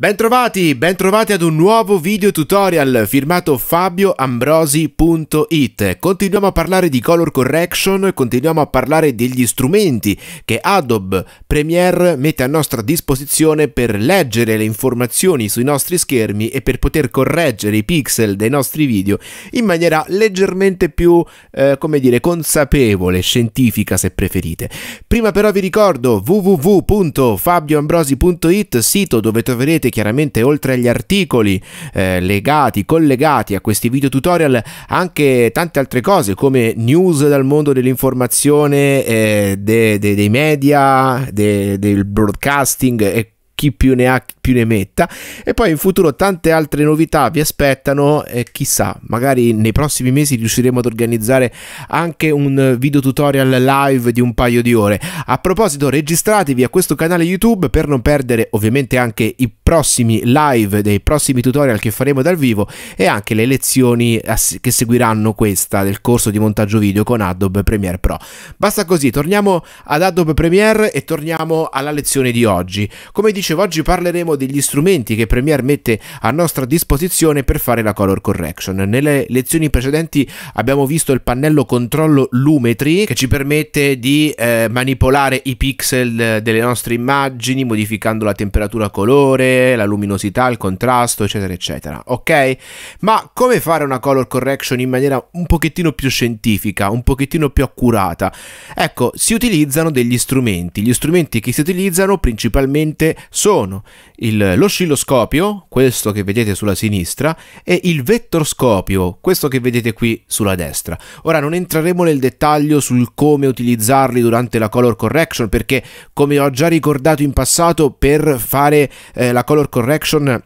Bentrovati, bentrovati ad un nuovo video tutorial firmato fabioambrosi.it Continuiamo a parlare di color correction continuiamo a parlare degli strumenti che Adobe Premiere mette a nostra disposizione per leggere le informazioni sui nostri schermi e per poter correggere i pixel dei nostri video in maniera leggermente più, eh, come dire, consapevole, scientifica se preferite. Prima però vi ricordo www.fabioambrosi.it, sito dove troverete trovate chiaramente oltre agli articoli eh, legati, collegati a questi video tutorial anche tante altre cose come news dal mondo dell'informazione, eh, de, de, dei media, de, del broadcasting e chi più ne ha più ne metta e poi in futuro tante altre novità vi aspettano e chissà magari nei prossimi mesi riusciremo ad organizzare anche un video tutorial live di un paio di ore a proposito registratevi a questo canale youtube per non perdere ovviamente anche i prossimi live dei prossimi tutorial che faremo dal vivo e anche le lezioni che seguiranno questa del corso di montaggio video con Adobe Premiere Pro basta così torniamo ad Adobe Premiere e torniamo alla lezione di oggi come dicevo oggi parleremo degli strumenti che Premiere mette a nostra disposizione per fare la color correction. Nelle lezioni precedenti abbiamo visto il pannello controllo lumetri che ci permette di eh, manipolare i pixel eh, delle nostre immagini modificando la temperatura colore, la luminosità, il contrasto, eccetera, eccetera. Ok? Ma come fare una color correction in maniera un pochettino più scientifica, un pochettino più accurata? Ecco, si utilizzano degli strumenti. Gli strumenti che si utilizzano principalmente sono i il, l'oscilloscopio, questo che vedete sulla sinistra, e il vettorscopio, questo che vedete qui sulla destra. Ora non entreremo nel dettaglio sul come utilizzarli durante la color correction perché come ho già ricordato in passato per fare eh, la color correction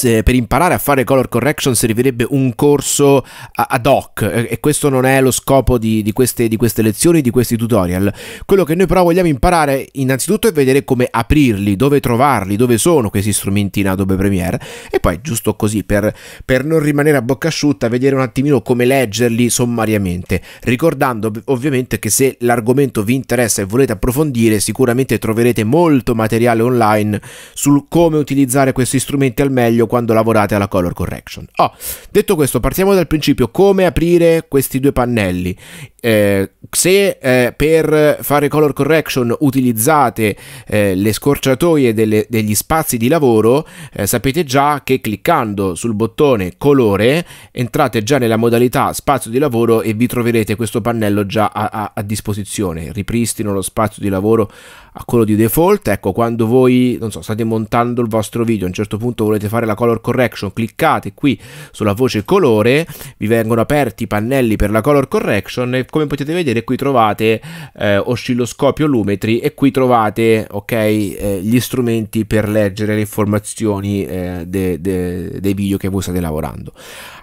per imparare a fare color correction servirebbe un corso ad hoc e questo non è lo scopo di, di, queste, di, queste, lezioni, di questi tutorial. Quello che noi però vogliamo imparare innanzitutto è vedere come aprirli, dove trovarli, dove sono questi strumenti in Adobe Premiere e poi giusto così per, per non rimanere a bocca asciutta vedere un attimino come leggerli sommariamente, ricordando ovviamente che se l'argomento vi interessa e volete approfondire sicuramente troverete molto materiale online sul come utilizzare questi strumenti al meglio meglio quando lavorate alla color correction. Oh, detto questo, partiamo dal principio come aprire questi due pannelli eh, se eh, per fare color correction utilizzate eh, le scorciatoie delle, degli spazi di lavoro, eh, sapete già che cliccando sul bottone colore entrate già nella modalità spazio di lavoro e vi troverete questo pannello già a, a, a disposizione. Ripristino lo spazio di lavoro a quello di default. Ecco, quando voi so, state montando il vostro video, a un certo punto volete fare la color correction, cliccate qui sulla voce colore, vi vengono aperti i pannelli per la color correction e come potete vedere qui trovate eh, oscilloscopio lumetri e qui trovate okay, eh, gli strumenti per leggere le informazioni eh, de, de, dei video che voi state lavorando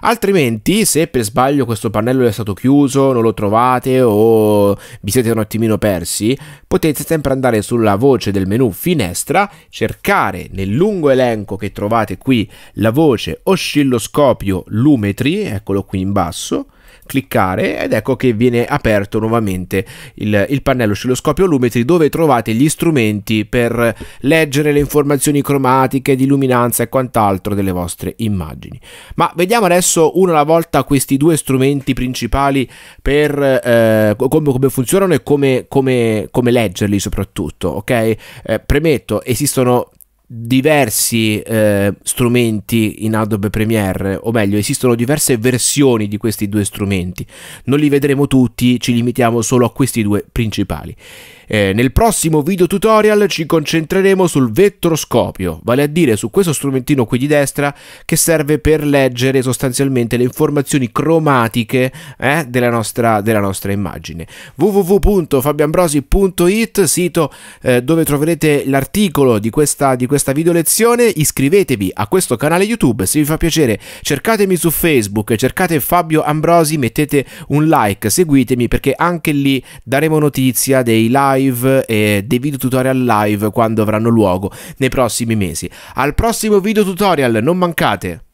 altrimenti se per sbaglio questo pannello è stato chiuso non lo trovate o vi siete un attimino persi potete sempre andare sulla voce del menu finestra cercare nel lungo elenco che trovate qui la voce oscilloscopio lumetri eccolo qui in basso cliccare ed ecco che viene aperto nuovamente il, il pannello oscilloscopio lumetri dove trovate gli strumenti per leggere le informazioni cromatiche di luminanza e quant'altro delle vostre immagini. Ma vediamo adesso uno alla volta questi due strumenti principali per eh, come, come, funzionano e come, come, come leggerli soprattutto, ok? Eh, premetto, esistono diversi eh, strumenti in Adobe Premiere, o meglio, esistono diverse versioni di questi due strumenti. Non li vedremo tutti, ci limitiamo solo a questi due principali. Eh, nel prossimo video tutorial ci concentreremo sul vettroscopio, vale a dire su questo strumentino qui di destra che serve per leggere sostanzialmente le informazioni cromatiche eh, della, nostra, della, nostra, immagine. www.fabianbrosi.it, sito eh, dove troverete l'articolo di questa, di questa questa video lezione, iscrivetevi a questo canale YouTube se vi fa piacere, cercatemi su Facebook, cercate Fabio Ambrosi, mettete un like, seguitemi perché anche lì daremo notizia dei live e dei video tutorial live quando avranno luogo nei prossimi mesi. Al prossimo video tutorial, non mancate!